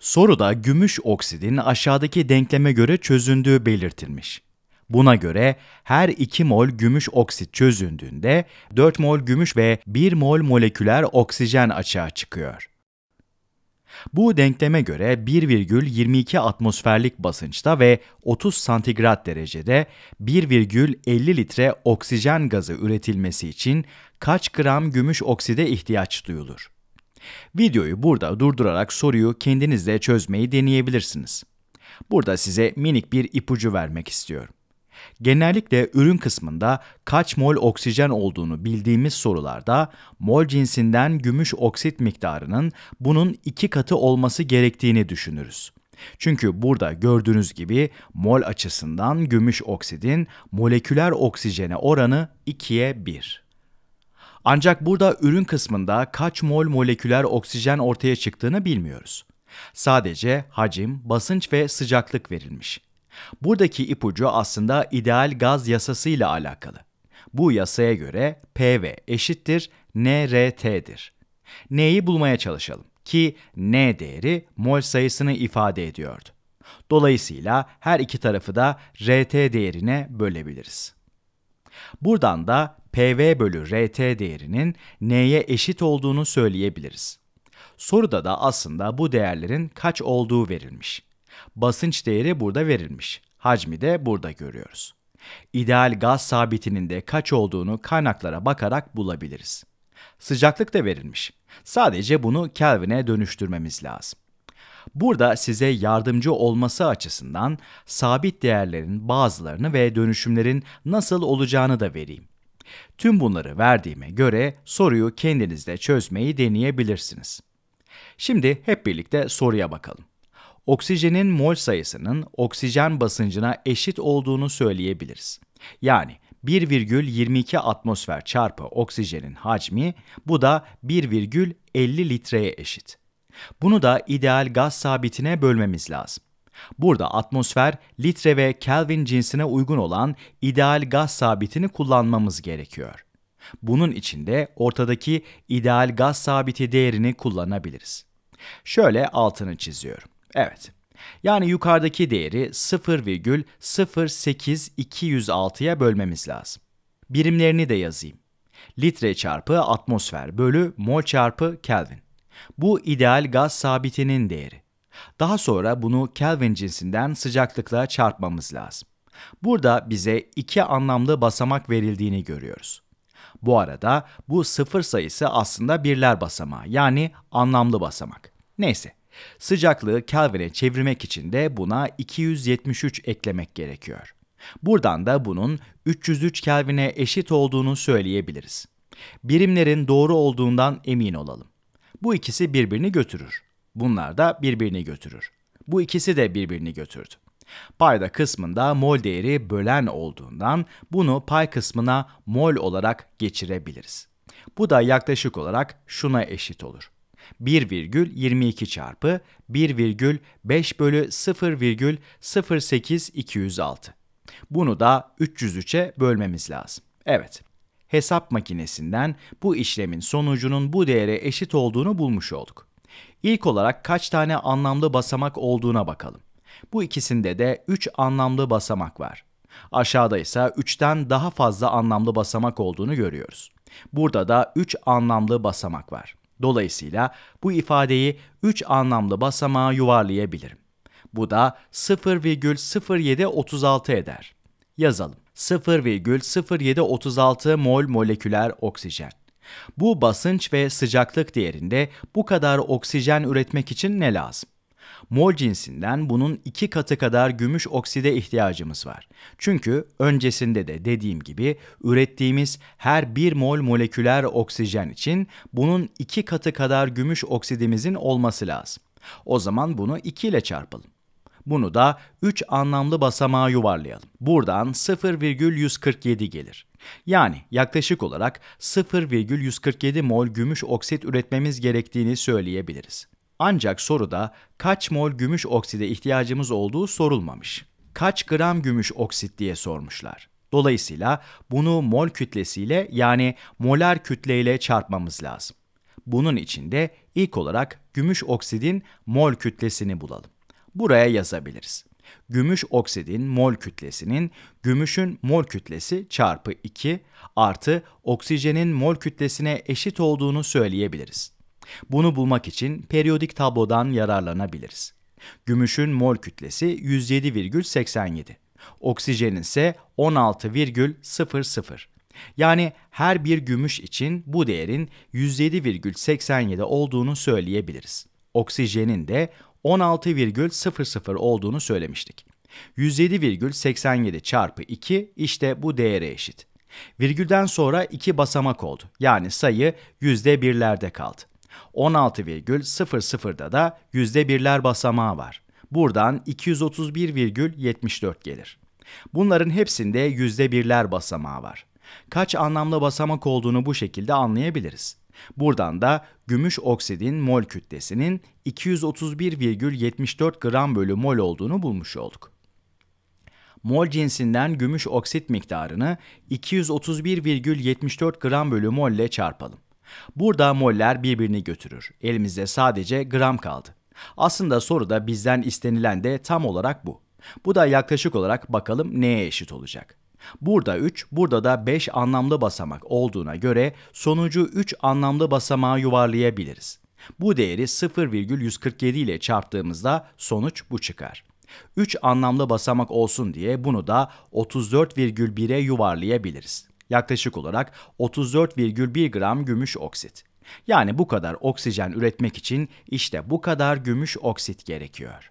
Soruda gümüş oksidin aşağıdaki denkleme göre çözündüğü belirtilmiş. Buna göre her 2 mol gümüş oksit çözündüğünde 4 mol gümüş ve 1 mol moleküler oksijen açığa çıkıyor. Bu denkleme göre 1,22 atmosferlik basınçta ve 30 santigrat derecede 1,50 litre oksijen gazı üretilmesi için kaç gram gümüş okside ihtiyaç duyulur? Videoyu burada durdurarak soruyu kendinizle çözmeyi deneyebilirsiniz. Burada size minik bir ipucu vermek istiyorum. Genellikle ürün kısmında kaç mol oksijen olduğunu bildiğimiz sorularda mol cinsinden gümüş oksit miktarının bunun iki katı olması gerektiğini düşünürüz. Çünkü burada gördüğünüz gibi mol açısından gümüş oksidin moleküler oksijene oranı 2'ye 1. Ancak burada ürün kısmında kaç mol moleküler oksijen ortaya çıktığını bilmiyoruz. Sadece hacim, basınç ve sıcaklık verilmiş. Buradaki ipucu aslında ideal gaz yasası ile alakalı. Bu yasaya göre PV eşittir NRT'dir. N'yi bulmaya çalışalım ki N değeri mol sayısını ifade ediyordu. Dolayısıyla her iki tarafı da RT değerine bölebiliriz. Buradan da PV bölü RT değerinin N'ye eşit olduğunu söyleyebiliriz. Soruda da aslında bu değerlerin kaç olduğu verilmiş. Basınç değeri burada verilmiş. Hacmi de burada görüyoruz. İdeal gaz sabitinin de kaç olduğunu kaynaklara bakarak bulabiliriz. Sıcaklık da verilmiş. Sadece bunu Kelvin'e dönüştürmemiz lazım. Burada size yardımcı olması açısından sabit değerlerin bazılarını ve dönüşümlerin nasıl olacağını da vereyim. Tüm bunları verdiğime göre soruyu kendinizde çözmeyi deneyebilirsiniz. Şimdi hep birlikte soruya bakalım. Oksijenin mol sayısının oksijen basıncına eşit olduğunu söyleyebiliriz. Yani 1,22 atmosfer çarpı oksijenin hacmi bu da 1,50 litreye eşit. Bunu da ideal gaz sabitine bölmemiz lazım. Burada atmosfer litre ve Kelvin cinsine uygun olan ideal gaz sabitini kullanmamız gerekiyor. Bunun için de ortadaki ideal gaz sabiti değerini kullanabiliriz. Şöyle altını çiziyorum. Evet. Yani yukarıdaki değeri 0,08206'ya bölmemiz lazım. Birimlerini de yazayım. Litre çarpı atmosfer bölü mol çarpı Kelvin. Bu ideal gaz sabitinin değeri. Daha sonra bunu Kelvin cinsinden sıcaklıkla çarpmamız lazım. Burada bize iki anlamlı basamak verildiğini görüyoruz. Bu arada bu sıfır sayısı aslında birler basamağı yani anlamlı basamak. Neyse sıcaklığı Kelvin'e çevirmek için de buna 273 eklemek gerekiyor. Buradan da bunun 303 Kelvin'e eşit olduğunu söyleyebiliriz. Birimlerin doğru olduğundan emin olalım. Bu ikisi birbirini götürür. Bunlar da birbirini götürür. Bu ikisi de birbirini götürdü. Payda kısmında mol değeri bölen olduğundan bunu pay kısmına mol olarak geçirebiliriz. Bu da yaklaşık olarak şuna eşit olur. 1,22 çarpı 1,5 bölü 0,08206. Bunu da 303'e bölmemiz lazım. Evet, hesap makinesinden bu işlemin sonucunun bu değere eşit olduğunu bulmuş olduk. İlk olarak kaç tane anlamlı basamak olduğuna bakalım. Bu ikisinde de 3 anlamlı basamak var. Aşağıda ise 3'ten daha fazla anlamlı basamak olduğunu görüyoruz. Burada da 3 anlamlı basamak var. Dolayısıyla bu ifadeyi 3 anlamlı basamağa yuvarlayabilirim. Bu da 0,0736 eder. Yazalım. 0,0736 mol moleküler oksijen. Bu basınç ve sıcaklık değerinde bu kadar oksijen üretmek için ne lazım? Mol cinsinden bunun iki katı kadar gümüş okside ihtiyacımız var. Çünkü öncesinde de dediğim gibi ürettiğimiz her bir mol moleküler oksijen için bunun iki katı kadar gümüş oksidimizin olması lazım. O zaman bunu 2 ile çarpalım. Bunu da 3 anlamlı basamağa yuvarlayalım. Buradan 0,147 gelir. Yani yaklaşık olarak 0,147 mol gümüş oksit üretmemiz gerektiğini söyleyebiliriz. Ancak soruda kaç mol gümüş okside ihtiyacımız olduğu sorulmamış. Kaç gram gümüş oksit diye sormuşlar. Dolayısıyla bunu mol kütlesiyle yani molar kütleyle çarpmamız lazım. Bunun için de ilk olarak gümüş oksidin mol kütlesini bulalım. Buraya yazabiliriz gümüş oksidin mol kütlesinin gümüşün mol kütlesi çarpı 2 artı oksijenin mol kütlesine eşit olduğunu söyleyebiliriz. Bunu bulmak için periyodik tablodan yararlanabiliriz. Gümüşün mol kütlesi 107,87. Oksijenin ise 16,00. Yani her bir gümüş için bu değerin 107,87 olduğunu söyleyebiliriz. Oksijenin de 16,00 olduğunu söylemiştik. 107,87 çarpı 2 işte bu değere eşit. Virgülden sonra 2 basamak oldu. Yani sayı %1'lerde kaldı. 16,00'da da %1'ler basamağı var. Buradan 231,74 gelir. Bunların hepsinde %1'ler basamağı var. Kaç anlamlı basamak olduğunu bu şekilde anlayabiliriz. Buradan da gümüş oksidin mol kütlesinin 231,74 gram bölü mol olduğunu bulmuş olduk mol cinsinden gümüş oksit miktarını 231,74 gram bölü mol ile çarpalım. Burada moller birbirini götürür. Elimizde sadece gram kaldı. Aslında soruda bizden istenilen de tam olarak bu. Bu da yaklaşık olarak bakalım neye eşit olacak. Burada 3, burada da 5 anlamlı basamak olduğuna göre sonucu 3 anlamlı basamağa yuvarlayabiliriz. Bu değeri 0,147 ile çarptığımızda sonuç bu çıkar. 3 anlamlı basamak olsun diye bunu da 34,1'e yuvarlayabiliriz. Yaklaşık olarak 34,1 gram gümüş oksit. Yani bu kadar oksijen üretmek için işte bu kadar gümüş oksit gerekiyor.